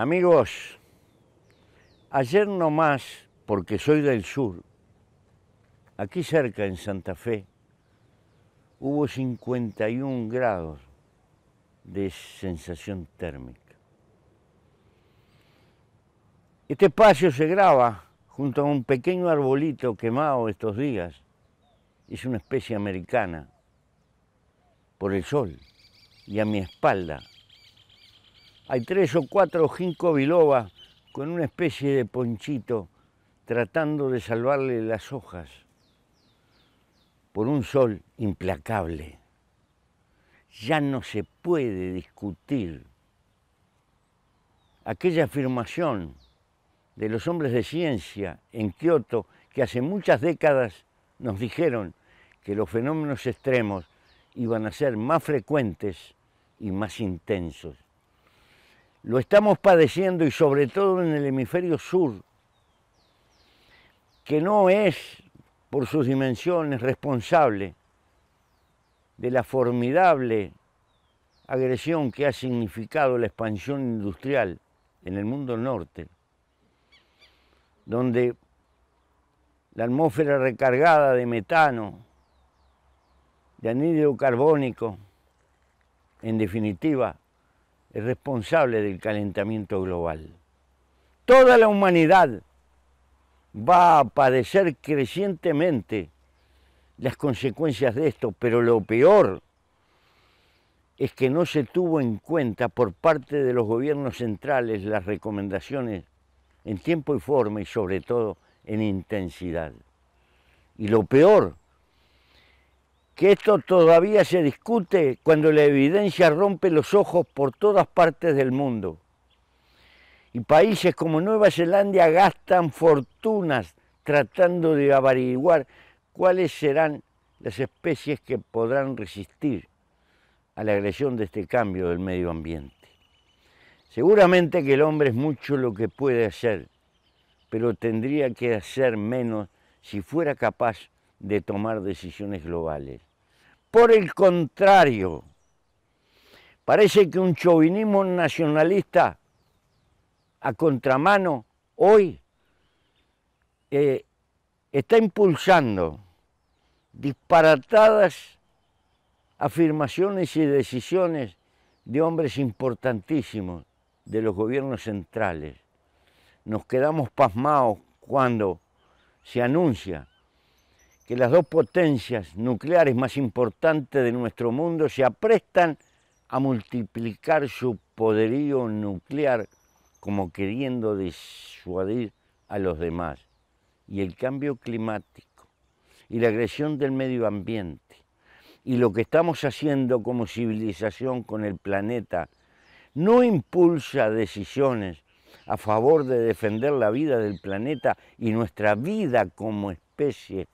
Amigos, ayer no más, porque soy del sur, aquí cerca en Santa Fe, hubo 51 grados de sensación térmica. Este espacio se graba junto a un pequeño arbolito quemado estos días. Es una especie americana por el sol y a mi espalda hay tres o cuatro o cinco biloba con una especie de ponchito tratando de salvarle las hojas por un sol implacable. Ya no se puede discutir aquella afirmación de los hombres de ciencia en Kioto que hace muchas décadas nos dijeron que los fenómenos extremos iban a ser más frecuentes y más intensos lo estamos padeciendo y sobre todo en el hemisferio sur, que no es, por sus dimensiones, responsable de la formidable agresión que ha significado la expansión industrial en el mundo norte, donde la atmósfera recargada de metano, de anhídrido carbónico, en definitiva, es responsable del calentamiento global. Toda la humanidad va a padecer crecientemente las consecuencias de esto, pero lo peor es que no se tuvo en cuenta por parte de los gobiernos centrales las recomendaciones en tiempo y forma y sobre todo en intensidad. Y lo peor que esto todavía se discute cuando la evidencia rompe los ojos por todas partes del mundo. Y países como Nueva Zelanda gastan fortunas tratando de averiguar cuáles serán las especies que podrán resistir a la agresión de este cambio del medio ambiente. Seguramente que el hombre es mucho lo que puede hacer, pero tendría que hacer menos si fuera capaz de tomar decisiones globales. Por el contrario, parece que un chauvinismo nacionalista a contramano hoy eh, está impulsando disparatadas afirmaciones y decisiones de hombres importantísimos de los gobiernos centrales. Nos quedamos pasmados cuando se anuncia que las dos potencias nucleares más importantes de nuestro mundo se aprestan a multiplicar su poderío nuclear como queriendo disuadir a los demás. Y el cambio climático, y la agresión del medio ambiente, y lo que estamos haciendo como civilización con el planeta, no impulsa decisiones a favor de defender la vida del planeta y nuestra vida como especie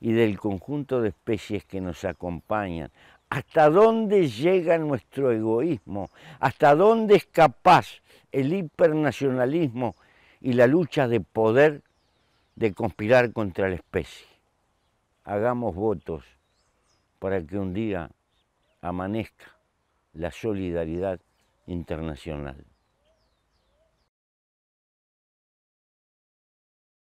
y del conjunto de especies que nos acompañan. ¿Hasta dónde llega nuestro egoísmo? ¿Hasta dónde es capaz el hipernacionalismo y la lucha de poder de conspirar contra la especie? Hagamos votos para que un día amanezca la solidaridad internacional.